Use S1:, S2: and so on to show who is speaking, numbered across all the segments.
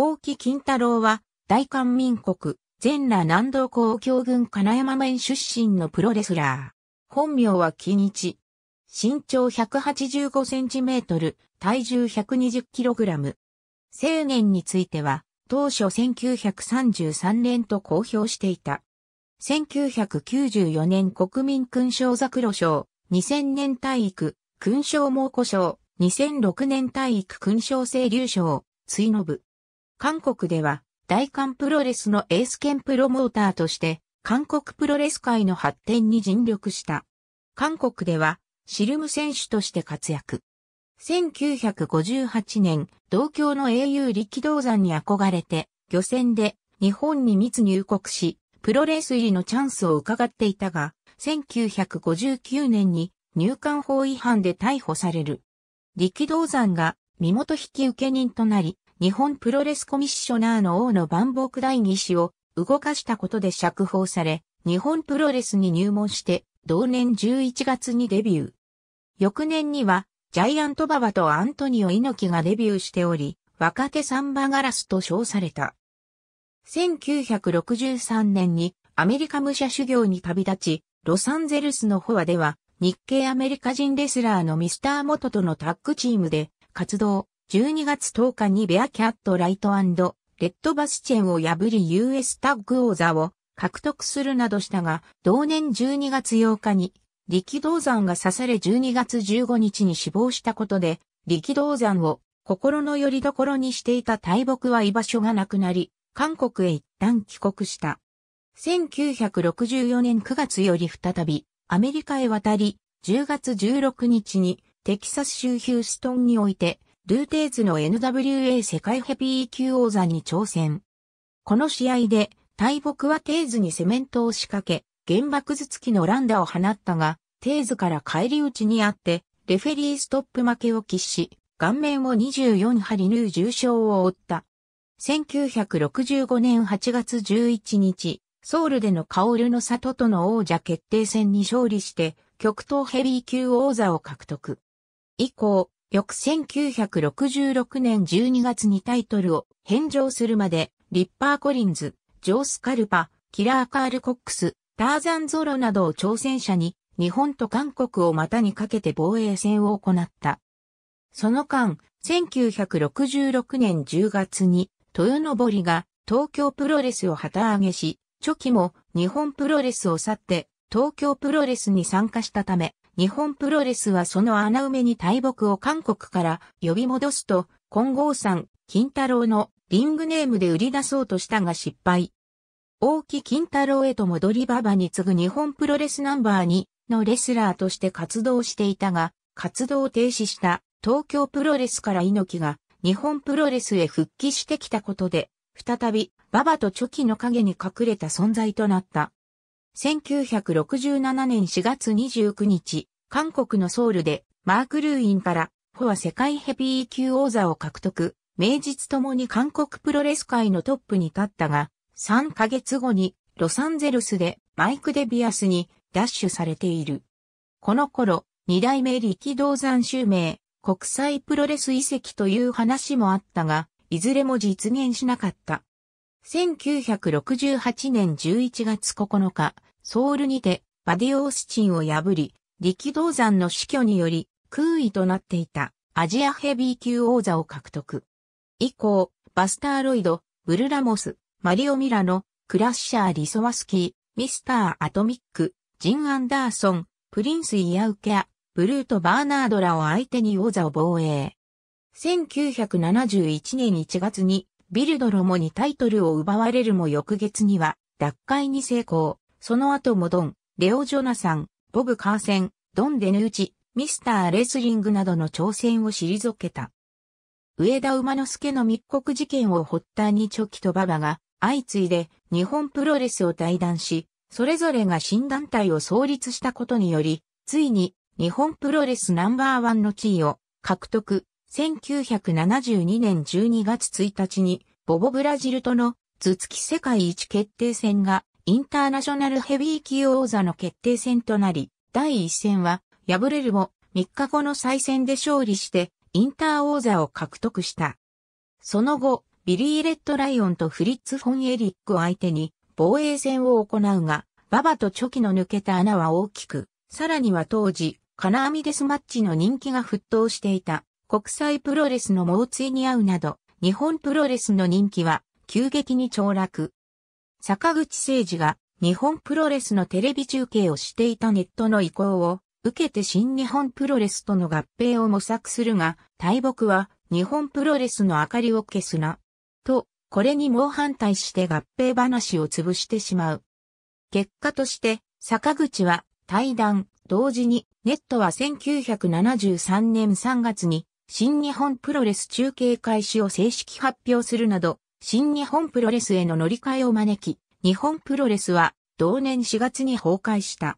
S1: 大木金太郎は、大韓民国、全羅南道公共軍金山面出身のプロレスラー。本名は金一。身長185センチメートル、体重120キログラム。青年については、当初1933年と公表していた。1994年国民勲章クロ賞、2000年体育、勲章猛虎賞、2006年体育勲章清流賞、追の部。韓国では、大韓プロレスのエース兼プロモーターとして、韓国プロレス界の発展に尽力した。韓国では、シルム選手として活躍。1958年、同郷の英雄力道山に憧れて、漁船で日本に密入国し、プロレス入りのチャンスを伺っていたが、1959年に入管法違反で逮捕される。力道山が身元引受人となり、日本プロレスコミッショナーの王の万博第二子を動かしたことで釈放され、日本プロレスに入門して、同年11月にデビュー。翌年には、ジャイアントババとアントニオ猪木がデビューしており、若手サンバガラスと称された。1963年にアメリカ武者修行に旅立ち、ロサンゼルスのフォアでは日系アメリカ人レスラーのミスターモトとのタッグチームで活動、12月10日にベアキャットライトレッドバスチェンを破り US タッグ王座を獲得するなどしたが、同年12月8日に力道山が刺され12月15日に死亡したことで、力道山を心の拠り所にしていた大木は居場所がなくなり、韓国へ一旦帰国した。1964年9月より再びアメリカへ渡り、10月16日にテキサス州ヒューストンにおいてルーテーズの NWA 世界ヘビー級王座に挑戦。この試合で、大木はテーズにセメントを仕掛け、原爆頭突きのランダを放ったが、テーズから返り討ちにあって、レフェリーストップ負けを喫し、顔面を24針縫う重傷を負った。1965年8月11日、ソウルでのカオルの里との王者決定戦に勝利して、極東ヘビー級王座を獲得。以降、翌1966年12月にタイトルを返上するまで、リッパー・コリンズ、ジョース・カルパ、キラー・カール・コックス、ターザン・ゾロなどを挑戦者に、日本と韓国を股にかけて防衛戦を行った。その間、1966年10月に、豊登が東京プロレスを旗揚げし、初期も日本プロレスを去って東京プロレスに参加したため、日本プロレスはその穴埋めに大木を韓国から呼び戻すと、金剛さん、金太郎のリングネームで売り出そうとしたが失敗。大木金太郎へと戻り馬場に次ぐ日本プロレスナンバー2のレスラーとして活動していたが、活動停止した東京プロレスから猪木が日本プロレスへ復帰してきたことで、再び馬場とチョキの影に隠れた存在となった。1967年4月29日、韓国のソウルでマーク・ルーインからフォア世界ヘビー級王座を獲得、名実ともに韓国プロレス界のトップに立ったが、3ヶ月後にロサンゼルスでマイク・デビアスにダッシュされている。この頃、二代目力道山襲名、国際プロレス遺跡という話もあったが、いずれも実現しなかった。1968年11月9日、ソウルにて、バディオースチンを破り、力道山の死去により、空位となっていたアジアヘビー級王座を獲得。以降、バスターロイド、ブルラモス、マリオ・ミラノ、クラッシャー・リソワスキー、ミスター・アトミック、ジン・アンダーソン、プリンス・イヤウケア、ブルート・バーナードらを相手に王座を防衛。1971年1月にビルドロモにタイトルを奪われるも翌月には奪回に成功。その後もドン、レオ・ジョナサン、ボブ・カーセン、ドン・デヌーチ、ミスター・レスリングなどの挑戦を退けた。上田馬之助の密告事件を発端にチョキとババが相次いで日本プロレスを退団し、それぞれが新団体を創立したことにより、ついに日本プロレスナンバーワンの地位を獲得。1972年12月1日にボボブラジルとの頭突き世界一決定戦がインターナショナルヘビー級王座の決定戦となり、第1戦は敗れるも3日後の再戦で勝利してインター王座を獲得した。その後、ビリー・レッド・ライオンとフリッツ・フォン・エリックを相手に防衛戦を行うが、ババとチョキの抜けた穴は大きく、さらには当時、金網デスマッチの人気が沸騰していた国際プロレスの猛追に合うなど、日本プロレスの人気は急激に凋落。坂口誠二が日本プロレスのテレビ中継をしていたネットの意向を受けて新日本プロレスとの合併を模索するが、大木は日本プロレスの明かりを消すな。と、これに猛反対して合併話を潰してしまう。結果として、坂口は対談、同時に、ネットは1973年3月に、新日本プロレス中継開始を正式発表するなど、新日本プロレスへの乗り換えを招き、日本プロレスは同年4月に崩壊した。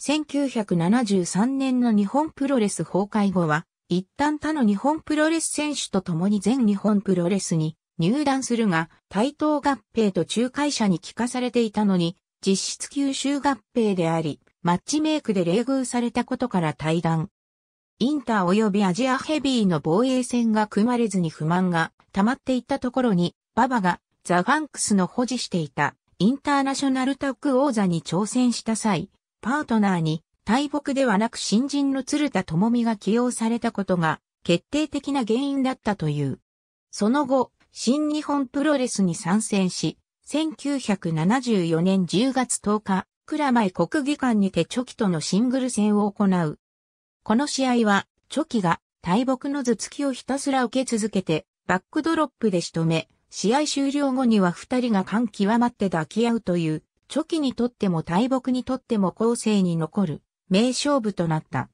S1: 1973年の日本プロレス崩壊後は、一旦他の日本プロレス選手と共に全日本プロレスに入団するが、対等合併と仲介者に聞かされていたのに、実質吸収合併であり、マッチメイクで冷遇されたことから退団。インター及びアジアヘビーの防衛戦が組まれずに不満が溜まっていったところに、ババがザ・ファンクスの保持していたインターナショナルタッグ王座に挑戦した際、パートナーに大木ではなく新人の鶴田智美が起用されたことが決定的な原因だったという。その後、新日本プロレスに参戦し、1974年10月10日、倉前国技館にてチョキとのシングル戦を行う。この試合は、チョキが大木の頭突きをひたすら受け続けて、バックドロップで仕留め、試合終了後には二人が感極まって抱き合うという、チョキにとっても大木にとっても後世に残る名勝負となった。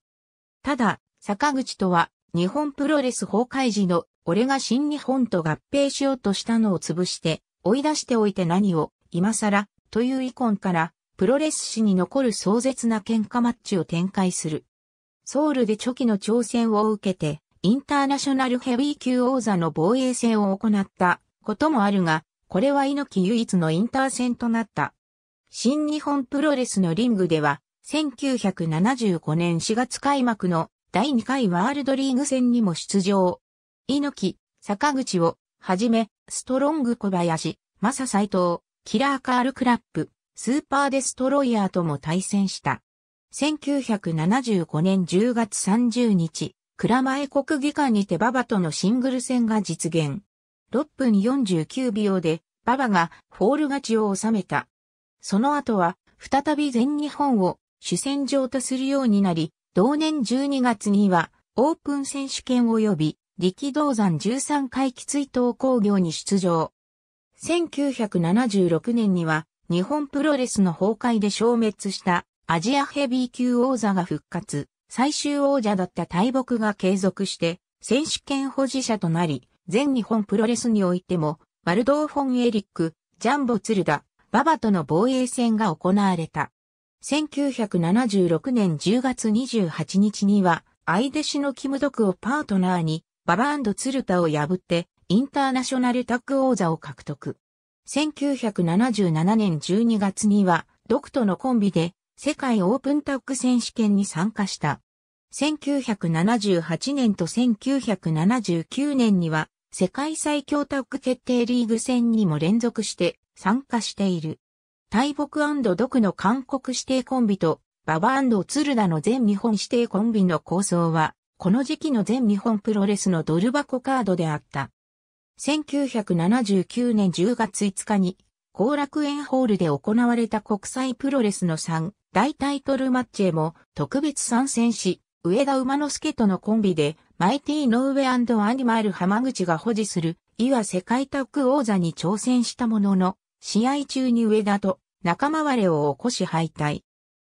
S1: ただ、坂口とは日本プロレス崩壊時の俺が新日本と合併しようとしたのを潰して追い出しておいて何を今更という遺恨からプロレス史に残る壮絶な喧嘩マッチを展開する。ソウルでチョキの挑戦を受けてインターナショナルヘビー級王座の防衛戦を行ったこともあるが、これは猪木唯一のインター戦となった。新日本プロレスのリングでは、1975年4月開幕の第2回ワールドリーグ戦にも出場。猪木、坂口を、はじめ、ストロング小林、マサ斎藤、キラーカールクラップ、スーパーデストロイヤーとも対戦した。1975年10月30日、蔵前国技館にてババとのシングル戦が実現。6分49秒で、馬場がフォール勝ちを収めた。その後は、再び全日本を主戦場とするようになり、同年12月には、オープン選手権及び、力道山13回帰追悼工業に出場。1976年には、日本プロレスの崩壊で消滅したアジアヘビー級王座が復活、最終王者だった大木が継続して、選手権保持者となり、全日本プロレスにおいても、ワルドー・フォン・エリック、ジャンボ・ツルダ、ババとの防衛戦が行われた。1976年10月28日には、相弟子のキムドクをパートナーに、ババツルタを破って、インターナショナルタッグ王座を獲得。1977年12月には、ドクとのコンビで、世界オープンタッグ選手権に参加した。1978年と1979年には、世界最強タッグ決定リーグ戦にも連続して参加している。大木毒の韓国指定コンビと、ババ鶴田の全日本指定コンビの構想は、この時期の全日本プロレスのドル箱カードであった。1979年10月5日に、後楽園ホールで行われた国際プロレスの3大タイトルマッチへも特別参戦し、上田馬之助とのコンビでマイティーノーウェアニマル浜口が保持する、いわ世界タッグ王座に挑戦したものの、試合中に上田と仲間割れを起こし敗退。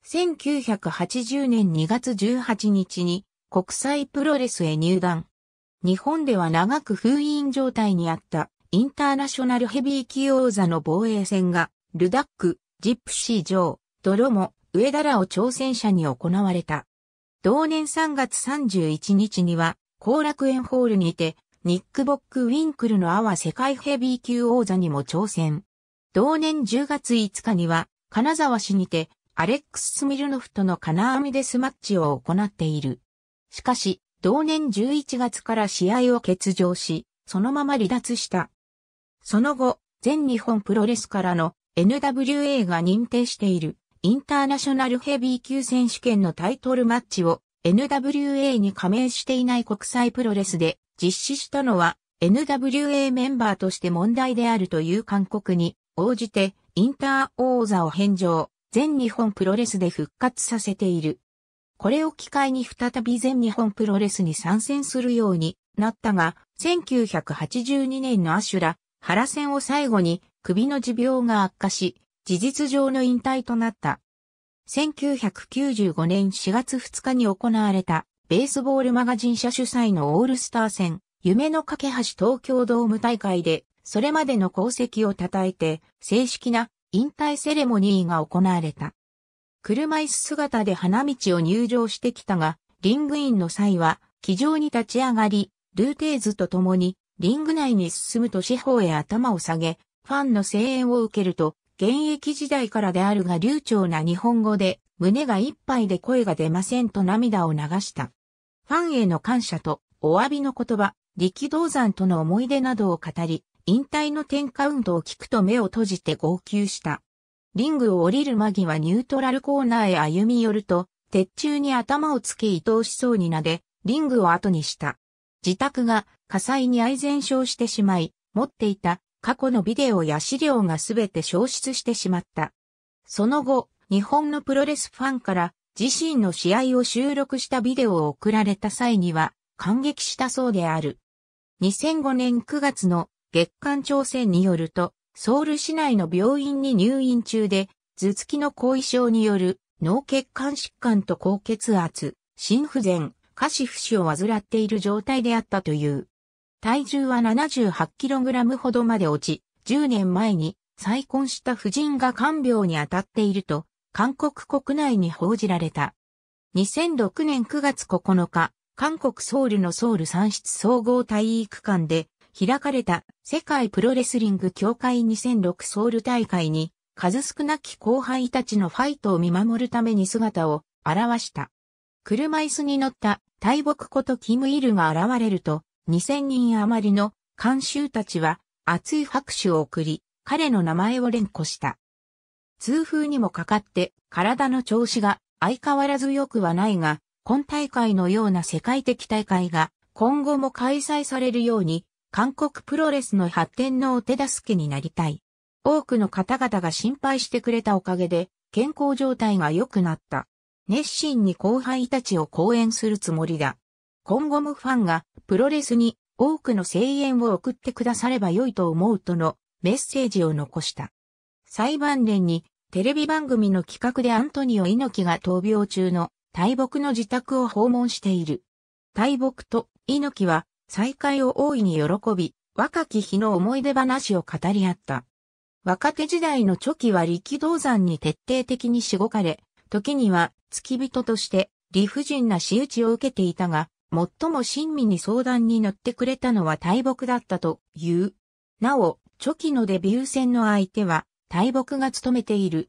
S1: 1980年2月18日に国際プロレスへ入団。日本では長く封印状態にあったインターナショナルヘビー級王座の防衛戦が、ルダック、ジップシー・ジョー、ドロモ、上田らを挑戦者に行われた。同年3月31日には、後楽園ホールにて、ニック・ボック・ウィンクルのア波世界ヘビー級王座にも挑戦。同年10月5日には、金沢市にて、アレックス・スミルノフとの金網デスマッチを行っている。しかし、同年11月から試合を欠場し、そのまま離脱した。その後、全日本プロレスからの NWA が認定しているインターナショナルヘビー級選手権のタイトルマッチを NWA に加盟していない国際プロレスで実施したのは NWA メンバーとして問題であるという勧告に応じてインター王座を返上、全日本プロレスで復活させている。これを機会に再び全日本プロレスに参戦するようになったが、1982年のアシュラ、原戦を最後に首の持病が悪化し、事実上の引退となった。1995年4月2日に行われた、ベースボールマガジン社主催のオールスター戦、夢の架け橋東京ドーム大会で、それまでの功績を称えて、正式な引退セレモニーが行われた。車椅子姿で花道を入場してきたが、リングインの際は、気丈に立ち上がり、ルーテーズと共に、リング内に進むと四方へ頭を下げ、ファンの声援を受けると、現役時代からであるが流暢な日本語で、胸がいっぱいで声が出ませんと涙を流した。ファンへの感謝と、お詫びの言葉、力道山との思い出などを語り、引退の10カウントを聞くと目を閉じて号泣した。リングを降りる間際ニュートラルコーナーへ歩み寄ると、鉄柱に頭をつけ愛おしそうになで、リングを後にした。自宅が火災に愛全焼してしまい、持っていた過去のビデオや資料がすべて消失してしまった。その後、日本のプロレスファンから自身の試合を収録したビデオを送られた際には感激したそうである。2005年9月の月間挑戦によると、ソウル市内の病院に入院中で、頭突きの後遺症による脳血管疾患と高血圧、心不全、下肢不死を患っている状態であったという。体重は 78kg ほどまで落ち、10年前に再婚した夫人が看病に当たっていると、韓国国内に報じられた。2006年9月9日、韓国ソウルのソウル産出総合体育館で開かれた世界プロレスリング協会2006ソウル大会に数少なき後輩たちのファイトを見守るために姿を現した。車椅子に乗った大木ことキムイルが現れると、2000人余りの監修たちは熱い拍手を送り、彼の名前を連呼した。痛風にもかかって体の調子が相変わらず良くはないが、今大会のような世界的大会が今後も開催されるように、韓国プロレスの発展のお手助けになりたい。多くの方々が心配してくれたおかげで、健康状態が良くなった。熱心に後輩たちを講演するつもりだ。今後もファンがプロレスに多くの声援を送ってくだされば良いと思うとのメッセージを残した。裁判連にテレビ番組の企画でアントニオ猪木が闘病中の大木の自宅を訪問している。大木と猪木は再会を大いに喜び、若き日の思い出話を語り合った。若手時代のチョキは力道山に徹底的にしごかれ、時には付き人として理不尽な仕打ちを受けていたが、最も親身に相談に乗ってくれたのは大木だったという。なお、初期のデビュー戦の相手は大木が務めている。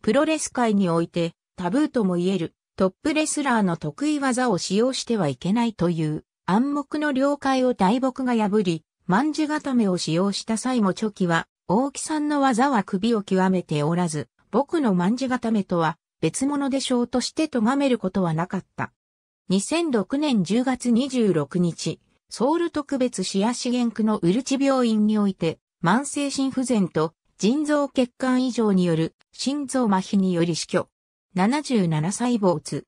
S1: プロレス界においてタブーとも言えるトップレスラーの得意技を使用してはいけないという暗黙の了解を大木が破り、万字固めを使用した際もチョキは、大木さんの技は首を極めておらず、僕の万字固めとは別物でしょうとして咎めることはなかった。2006年10月26日、ソウル特別市ア資源区のウルチ病院において、慢性心不全と腎臓血管異常による心臓麻痺により死去。77歳没。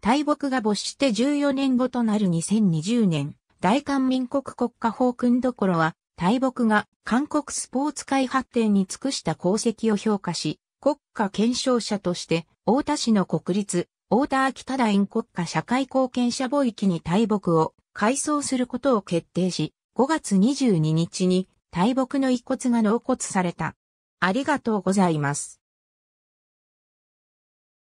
S1: 大木が没して14年後となる2020年、大韓民国国家法訓どころは、大木が韓国スポーツ界発展に尽くした功績を評価し、国家検証者として、大田市の国立大田秋田大国家社会貢献者母域に大木を改装することを決定し、5月22日に大木の遺骨が納骨された。ありがとうございます。